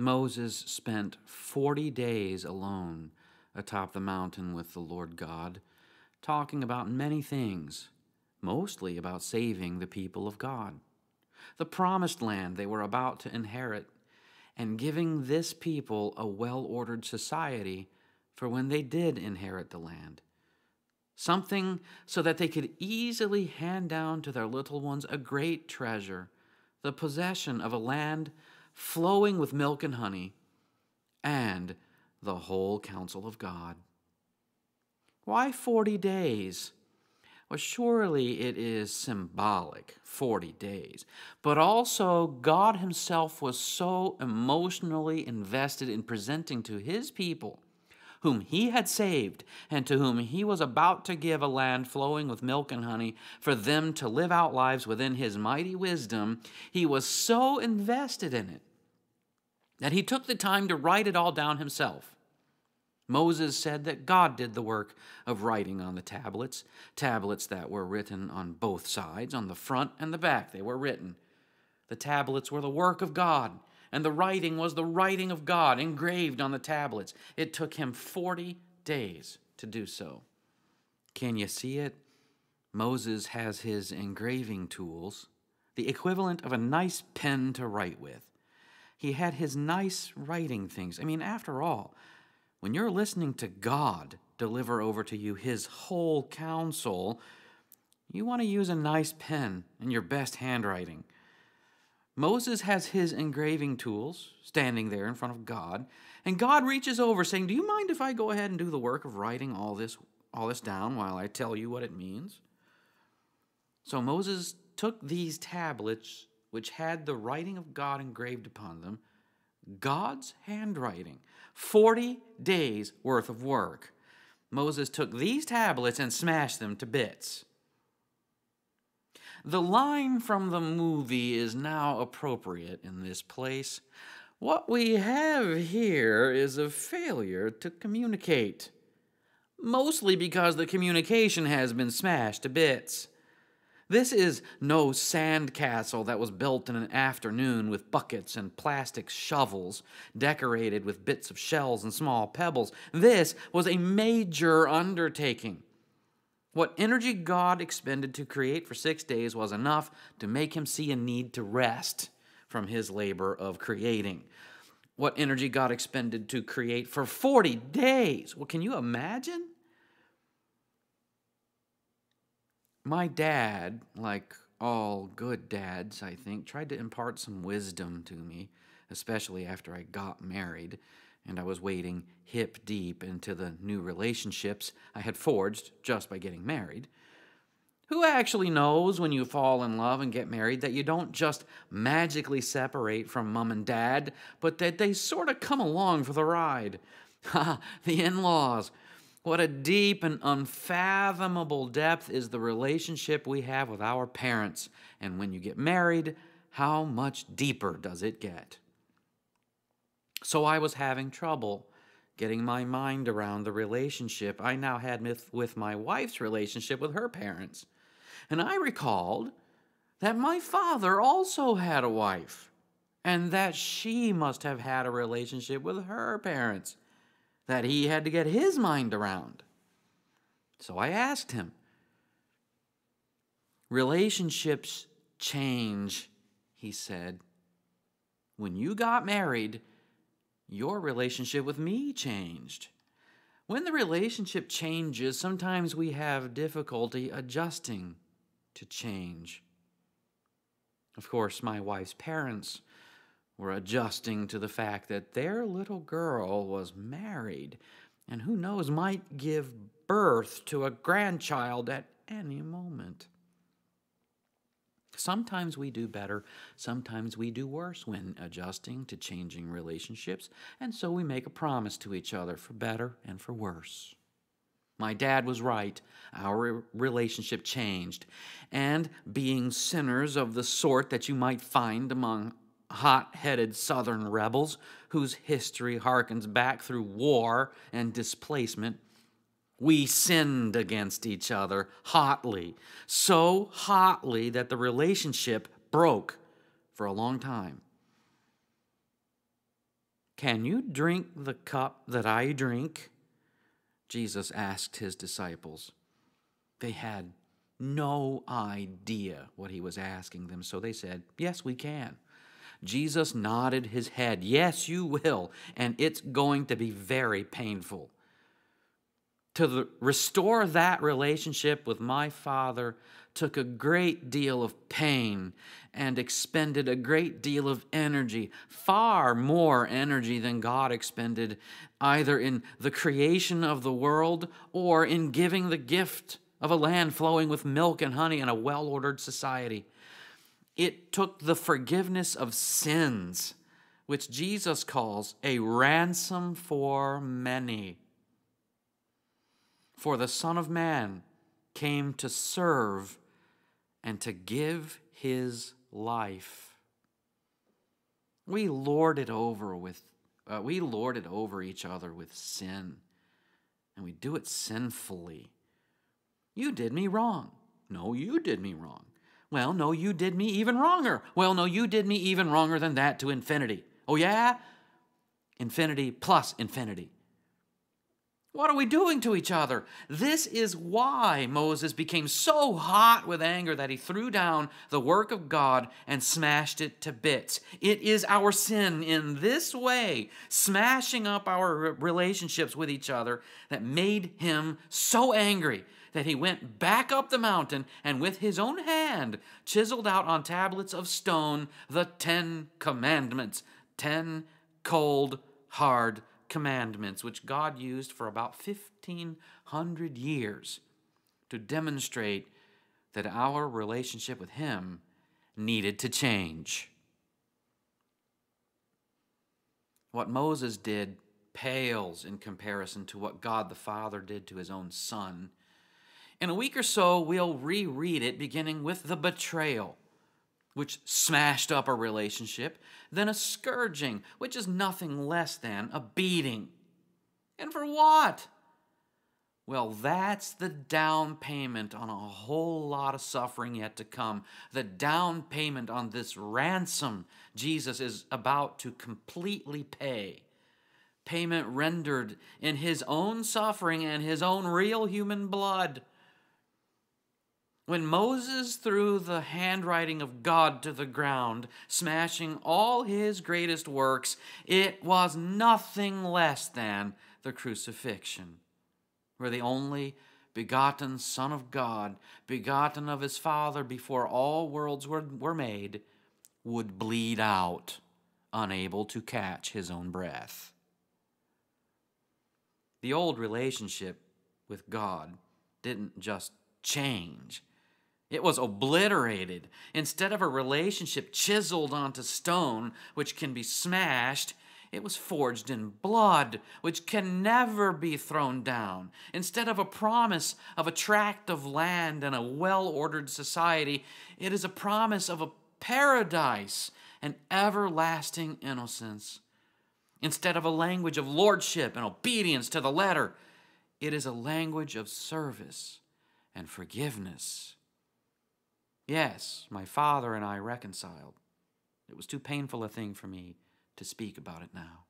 Moses spent 40 days alone atop the mountain with the Lord God, talking about many things, mostly about saving the people of God, the promised land they were about to inherit, and giving this people a well ordered society for when they did inherit the land. Something so that they could easily hand down to their little ones a great treasure, the possession of a land flowing with milk and honey, and the whole counsel of God. Why 40 days? Well, surely it is symbolic, 40 days. But also, God Himself was so emotionally invested in presenting to His people, whom He had saved, and to whom He was about to give a land flowing with milk and honey, for them to live out lives within His mighty wisdom. He was so invested in it that he took the time to write it all down himself. Moses said that God did the work of writing on the tablets, tablets that were written on both sides, on the front and the back, they were written. The tablets were the work of God, and the writing was the writing of God engraved on the tablets. It took him 40 days to do so. Can you see it? Moses has his engraving tools, the equivalent of a nice pen to write with. He had his nice writing things. I mean, after all, when you're listening to God deliver over to you his whole counsel, you want to use a nice pen and your best handwriting. Moses has his engraving tools standing there in front of God, and God reaches over saying, "Do you mind if I go ahead and do the work of writing all this all this down while I tell you what it means?" So Moses took these tablets which had the writing of God engraved upon them, God's handwriting, 40 days worth of work. Moses took these tablets and smashed them to bits. The line from the movie is now appropriate in this place. What we have here is a failure to communicate, mostly because the communication has been smashed to bits. This is no sandcastle that was built in an afternoon with buckets and plastic shovels decorated with bits of shells and small pebbles. This was a major undertaking. What energy God expended to create for six days was enough to make him see a need to rest from his labor of creating. What energy God expended to create for 40 days. Well, can you imagine? My dad, like all good dads, I think, tried to impart some wisdom to me, especially after I got married and I was wading hip deep into the new relationships I had forged just by getting married. Who actually knows when you fall in love and get married that you don't just magically separate from mom and dad, but that they sort of come along for the ride? Ha, the in laws. What a deep and unfathomable depth is the relationship we have with our parents. And when you get married, how much deeper does it get? So I was having trouble getting my mind around the relationship I now had with my wife's relationship with her parents. And I recalled that my father also had a wife and that she must have had a relationship with her parents that he had to get his mind around. So I asked him. Relationships change, he said. When you got married, your relationship with me changed. When the relationship changes, sometimes we have difficulty adjusting to change. Of course, my wife's parents were adjusting to the fact that their little girl was married and who knows might give birth to a grandchild at any moment. Sometimes we do better, sometimes we do worse when adjusting to changing relationships, and so we make a promise to each other for better and for worse. My dad was right. Our relationship changed. And being sinners of the sort that you might find among hot headed Southern rebels whose history harkens back through war and displacement. We sinned against each other hotly, so hotly that the relationship broke for a long time. Can you drink the cup that I drink? Jesus asked his disciples. They had no idea what he was asking them, so they said, Yes, we can. Jesus nodded his head. Yes, you will, and it's going to be very painful. To the, restore that relationship with my Father took a great deal of pain and expended a great deal of energy, far more energy than God expended, either in the creation of the world or in giving the gift of a land flowing with milk and honey and a well ordered society. It took the forgiveness of sins, which Jesus calls a ransom for many. For the Son of Man came to serve and to give his life. We lord it over with uh, we lord it over each other with sin, and we do it sinfully. You did me wrong. No, you did me wrong. Well, no, you did me even wronger. Well, no, you did me even wronger than that to infinity. Oh, yeah? Infinity plus infinity. What are we doing to each other? This is why Moses became so hot with anger that he threw down the work of God and smashed it to bits. It is our sin in this way, smashing up our relationships with each other, that made him so angry that he went back up the mountain and with his own hand chiseled out on tablets of stone the Ten Commandments, ten cold, hard commandments, which God used for about 1,500 years to demonstrate that our relationship with Him needed to change. What Moses did pales in comparison to what God the Father did to his own Son in a week or so, we'll reread it, beginning with the betrayal, which smashed up a relationship, then a scourging, which is nothing less than a beating. And for what? Well, that's the down payment on a whole lot of suffering yet to come. The down payment on this ransom Jesus is about to completely pay. Payment rendered in his own suffering and his own real human blood. When Moses threw the handwriting of God to the ground, smashing all his greatest works, it was nothing less than the crucifixion, where the only begotten Son of God, begotten of his Father before all worlds were, were made, would bleed out, unable to catch his own breath. The old relationship with God didn't just change, it was obliterated. Instead of a relationship chiseled onto stone, which can be smashed, it was forged in blood, which can never be thrown down. Instead of a promise of a tract of land and a well ordered society, it is a promise of a paradise and everlasting innocence. Instead of a language of lordship and obedience to the letter, it is a language of service and forgiveness. Yes, my father and I reconciled. It was too painful a thing for me to speak about it now.